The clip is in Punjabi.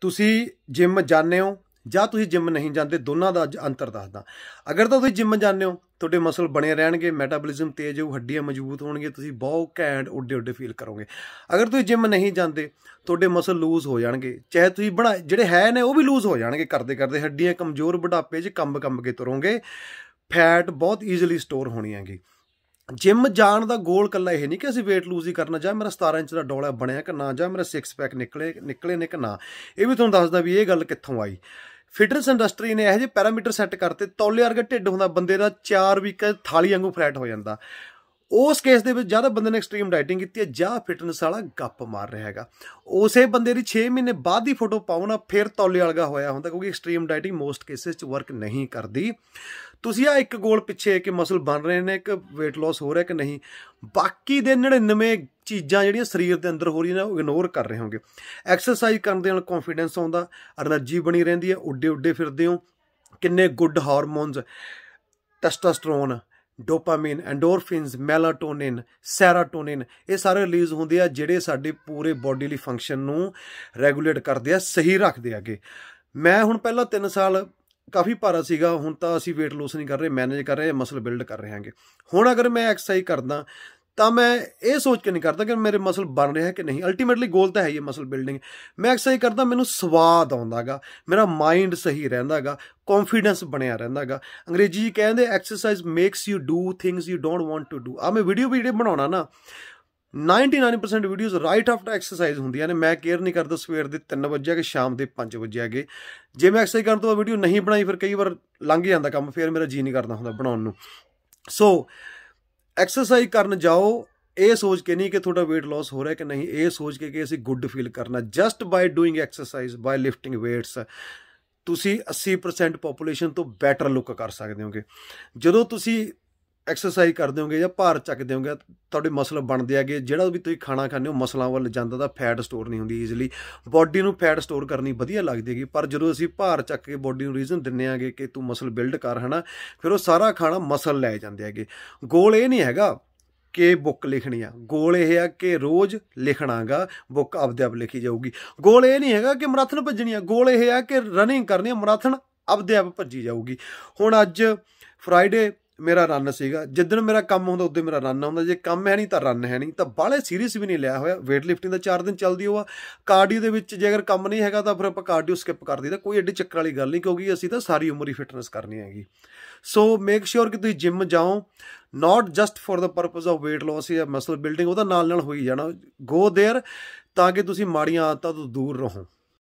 ਤੁਸੀਂ ਜਿਮ ਜਾਂਦੇ ਹੋ ਜਾਂ ਤੁਸੀਂ ਜਿਮ ਨਹੀਂ ਜਾਂਦੇ ਦੋਨਾਂ ਦਾ ਅੰਤਰ ਦੱਸਦਾ ਅਗਰ ਤਾਂ ਤੁਸੀਂ ਜਿਮ ਜਾਂਦੇ ਹੋ ਤੁਹਾਡੇ ਮਸਲ ਬਣੇ ਰਹਿਣਗੇ ਮੈਟਾਬੋਲਿਜ਼ਮ ਤੇਜ਼ ਹੋਊ ਹੱਡੀਆਂ ਮਜ਼ਬੂਤ ਹੋਣਗੇ ਤੁਸੀਂ ਬਹੁਤ ਘੈਂਟ ਉੱਡੇ ਉੱਡੇ ਫੀਲ ਕਰੋਗੇ ਅਗਰ ਤੁਸੀਂ ਜਿਮ ਨਹੀਂ ਜਾਂਦੇ ਤੁਹਾਡੇ ਮਸਲ ਲੂਜ਼ ਹੋ ਜਾਣਗੇ ਚਾਹੇ ਤੁਸੀਂ ਬਣਾ ਜਿਹੜੇ ਹੈ ਨੇ ਉਹ ਵੀ ਲੂਜ਼ ਹੋ ਜਾਣਗੇ ਕਰਦੇ ਕਰਦੇ ਹੱਡੀਆਂ ਕਮਜ਼ੋਰ ਬੁਢਾਪੇ 'ਚ ਕੰਬ ਕੰਬ ਕੇ ਤੁਰੋਗੇ ਫੈਟ ਬਹੁਤ ਈਜ਼ੀਲੀ ਸਟੋਰ ਹੋਣੀ ਹੈਗੀ ਜਿਮ ਜਾਣ ਦਾ ਗੋਲ ਕੱਲਾ ਇਹ ਨਹੀਂ ਕਿ ਅਸੀਂ weight lose ਹੀ ਕਰਨਾ ਜਾਂ ਮੇਰਾ 17 ਇੰਚ ਦਾ ਡੋਲਾ ਬਣਿਆ ਕਿ ਨਾ ਜਾਂ ਮੇਰਾ ਸਿਕਸ ਪੈਕ ਨਿਕਲੇ ਨਿਕਲੇ ਨੇ ਕਿ ਨਾ ਇਹ ਵੀ ਤੁਹਾਨੂੰ ਦੱਸਦਾ ਵੀ ਇਹ ਗੱਲ ਕਿੱਥੋਂ ਆਈ ਫਿਟਨੈਸ ਇੰਡਸਟਰੀ ਨੇ ਇਹੋ ਜਿਹੇ ਪੈਰਾਮੀਟਰ ਸੈੱਟ ਕਰਤੇ ਤੌਲੇ ਵਰਗਾ ਢਿੱਡ ਹੁੰਦਾ ਬੰਦੇ ਦਾ 4 ਵੀਕ ਥਾਲੀ ਵਾਂਗੂ ਫਲੈਟ ਹੋ ਜਾਂਦਾ ਉਸ ਕੇਸ ਦੇ ਵਿੱਚ ਜਦ ਬੰਦੇ ਨੇ ਐਕਸਟ੍ਰੀਮ ਡਾਈਟਿੰਗ ਕੀਤੀ ਹੈ ਜਾਂ ਫਿਟਨੈਸ ਵਾਲਾ ਗੱਪ ਮਾਰ ਰਿਹਾ ਹੈਗਾ ਉਸੇ ਬੰਦੇ ਦੀ 6 ਮਹੀਨੇ ਬਾਅਦ ਦੀ ਫੋਟੋ ਪਾਉਣਾ ਫਿਰ ਤੌਲੇ ਵਾਲਗਾ ਹੋਇਆ ਹੁੰਦਾ ਕਿਉਂਕਿ ਐਕਸਟ੍ਰੀਮ ਡਾਈਟਿੰਗ ਮੋਸਟ ਕੇਸਿਸ 'ਚ ਵਰਕ ਨਹੀਂ ਕਰਦੀ ਤੁਸੀਂ ਆ ਇੱਕ ਗੋਲ ਪਿੱਛੇ ਕਿ ਮਸਲ ਬਣ ਰਹੇ ਨੇ ਕਿ weight loss ਹੋ ਰਿਹਾ ਕਿ ਨਹੀਂ ਬਾਕੀ ਦੇ 99 ਚੀਜ਼ਾਂ ਜਿਹੜੀਆਂ ਸਰੀਰ ਦੇ ਅੰਦਰ ਹੋ ਰਹੀਆਂ ਨੇ ਉਹ ਇਗਨੋਰ ਕਰ ਰਹੇ ਹੋਗੇ ਐਕਸਰਸਾਈਜ਼ ਕਰਨ ਦੇ ਨਾਲ ਕੌਨਫੀਡੈਂਸ ਆਉਂਦਾ એનર્ਜੀ ਬਣੀ ਰਹਿੰਦੀ ਹੈ ਉੱਡੇ ਉੱਡੇ ਫਿਰਦੇ ਹੋ ਕਿੰਨੇ good hormones testosterone dopamine endorphins melatonin serotonin ਇਹ ਸਾਰੇ ਰਿਲੀਜ਼ ਹੁੰਦੇ ਆ ਜਿਹੜੇ ਸਾਡੇ ਪੂਰੇ ਬਾਡੀ ਲਈ ਫੰਕਸ਼ਨ ਨੂੰ ਰੈਗੂਲੇਟ ਕਰਦੇ ਆ ਸਹੀ ਰੱਖਦੇ ਆਗੇ ਮੈਂ ਹੁਣ ਪਹਿਲਾਂ 3 ਸਾਲ ਕਾਫੀ ਭਾਰਾ ਸੀਗਾ ਹੁਣ ਤਾਂ ਅਸੀਂ weight loss ਨਹੀਂ ਕਰ ਰਹੇ ਮੈਨੇਜ ਕਰ ਰਹੇ ਮਸਲ ਬਿਲਡ ਕਰ ਰਹੇ ਹਾਂਗੇ ਹੁਣ ਅਗਰ ਮੈਂ ਐਕਸਰਸਾਈਜ਼ ਕਰਦਾ ਤਾਂ ਮੈਂ ਇਹ ਸੋਚ ਕੇ ਨਹੀਂ ਕਰਦਾ ਕਿ ਮੇਰੇ ਮਸਲ ਬਣ ਰਿਹਾ ਕਿ ਨਹੀਂ ਅਲਟੀਮੇਟਲੀ ਗੋਲ ਤਾਂ ਹੈ ਇਹ ਮਸਲ ਬਿਲਡਿੰਗ ਮੈਂ ਐਕਸਰਸਾਈਜ਼ ਕਰਦਾ ਮੈਨੂੰ ਸਵਾਦ ਆਉਂਦਾਗਾ ਮੇਰਾ ਮਾਈਂਡ ਸਹੀ ਰਹਿੰਦਾਗਾ ਕੌਨਫੀਡੈਂਸ ਬਣਿਆ ਰਹਿੰਦਾਗਾ ਅੰਗਰੇਜ਼ੀ ਜੀ ਕਹਿੰਦੇ exercise makes you do things you don't want to do ਆ ਮੈਂ ਵੀਡੀਓ ਵੀ ਜਿਹੜੇ ਬਣਾਉਣਾ ਨਾ 99% ਵੀਡੀਓਜ਼ ਰਾਈਟ ਆਫਟਰ ਐਕਸਰਸਾਈਜ਼ ਹੁੰਦੀਆਂ ਨੇ ਮੈਂ ਕੇਅਰ ਨਹੀਂ ਕਰਦਾ ਸਵੇਰ ਦੇ 3 ਵਜੇ ਆ ਕਿ ਸ਼ਾਮ ਦੇ 5 ਵਜੇ ਆਗੇ ਜੇ ਮੈਂ ਐਕਸਰਸਾਈਜ਼ ਕਰਨ ਤੋਂ ਬਾਅਦ ਵੀਡੀਓ ਨਹੀਂ ਬਣਾਈ ਫਿਰ ਕਈ ਵਾਰ ਲੰਘ ਜਾਂਦਾ ਕੰਮ ਫਿਰ ਮੇਰਾ ਜੀ ਨਹੀਂ ਕਰਦਾ ਹੁੰਦਾ ਬਣਾਉਣ ਨੂੰ ਸੋ ਐਕਸਰਸਾਈਜ਼ ਕਰਨ ਜਾਓ ਇਹ ਸੋਚ ਕੇ ਨਹੀਂ ਕਿ ਤੁਹਾਡਾ weight loss ਹੋ ਰਿਹਾ ਕਿ ਨਹੀਂ ਇਹ ਸੋਚ ਕੇ ਕਿ ਅਸੀਂ ਗੁੱਡ ਫੀਲ ਕਰਨਾ just by doing exercise by lifting weights ਤੁਸੀਂ 80% ਪੋਪੂਲੇਸ਼ਨ ਤੋਂ ਬੈਟਰ ਲੁੱਕ ਕਰ ਸਕਦੇ ਹੋਗੇ ਜਦੋਂ ਤੁਸੀਂ ਐਕਸਰਸਾਈਜ਼ ਕਰਦੇ ਹੋਗੇ ਜਾਂ ਭਾਰ ਚੱਕਦੇ ਹੋਗੇ ਤੁਹਾਡੇ ਮਸਲ ਬਣਦੇ ਆਗੇ ਜਿਹੜਾ ਵੀ ਤੁਸੀਂ ਖਾਣਾ ਖਾਂਦੇ ਹੋ ਮਸਲਾਂ ਵੱਲ ਜਾਂਦਾ ਤਾਂ ਫੈਟ ਸਟੋਰ ਨਹੀਂ ਹੁੰਦੀ ਈਜ਼ੀਲੀ ਬਾਡੀ ਨੂੰ ਫੈਟ ਸਟੋਰ ਕਰਨੀ ਵਧੀਆ ਲੱਗਦੀ ਹੈਗੀ ਪਰ ਜਦੋਂ ਅਸੀਂ ਭਾਰ ਚੱਕ ਕੇ ਬਾਡੀ ਨੂੰ ਰੀਜ਼ਨ ਦਿੰਨੇ ਆਗੇ ਕਿ ਤੂੰ ਮਸਲ ਬਿਲਡ ਕਰ ਹਨਾ ਫਿਰ ਉਹ ਸਾਰਾ ਖਾਣਾ ਮਸਲ ਲੈ ਜਾਂਦੇ ਆਗੇ ਗੋਲ ਇਹ ਨਹੀਂ ਹੈਗਾ ਕਿ ਬੁੱਕ ਲਿਖਣੀ ਆ ਗੋਲ ਇਹ ਆ ਕਿ ਰੋਜ਼ ਲਿਖਣਾਗਾ ਬੁੱਕ ਆਪਦੇ ਆਪ ਲਿਖੀ ਜਾਊਗੀ ਗੋਲ ਇਹ ਨਹੀਂ ਹੈਗਾ ਕਿ ਮੈਰਾਥਨ ਭੱਜਣੀ ਆ ਗੋਲ ਇਹ ਆ ਕਿ ਰਨਿੰਗ ਕਰਨੀ ਆ ਮੈਰਾਥਨ ਆਪਦੇ ਆਪ ਭੱਜੀ ਜਾਊਗੀ ਹੁਣ ਅੱਜ ਫਰਾਈਡੇ ਮੇਰਾ ਰਨ ਸੀਗਾ ਜਿੱਦਣ ਮੇਰਾ ਕੰਮ ਹੁੰਦਾ ਉਦੋਂ ਮੇਰਾ ਰਨ ਹੁੰਦਾ ਜੇ ਕੰਮ ਹੈ ਨਹੀਂ ਤਾਂ ਰਨ ਹੈ ਨਹੀਂ ਤਾਂ ਬਾਲੇ ਸੀਰੀਅਸ ਵੀ ਨਹੀਂ ਲਿਆ ਹੋਇਆ weight lifting ਦਾ 4 ਦਿਨ ਚੱਲਦੀ ਹੋਆ ਕਾਰਡੀਓ ਦੇ ਵਿੱਚ ਜੇ ਅਗਰ ਕੰਮ ਨਹੀਂ ਹੈਗਾ ਤਾਂ ਫਿਰ ਆਪਾਂ ਕਾਰਡੀਓ ਸਕਿਪ ਕਰ ਦਈਦਾ ਕੋਈ ਐਡੀ ਚੱਕਰ ਵਾਲੀ ਗੱਲ ਨਹੀਂ ਕਿਉਂਕਿ ਅਸੀਂ ਤਾਂ ਸਾਰੀ ਉਮਰ ਹੀ ਫਿਟਨੈਸ ਕਰਨੀ ਹੈਗੀ ਸੋ ਮੇਕ ਸ਼ੋਰ ਕਿ ਤੁਸੀਂ ਜਿਮ ਜਾਓ not just for the purpose of weight loss ਜਾਂ ਮਸਲ ਬਿਲਡਿੰਗ ਉਹਦਾ ਨਾਲ ਨਾਲ ਹੋਈ ਜਾਣਾ ਗੋ देयर ਤਾਂ ਕਿ ਤੁਸੀਂ ਮਾੜੀਆਂ ਆਦਤਾਂ ਤੋਂ ਦੂਰ ਰਹੋ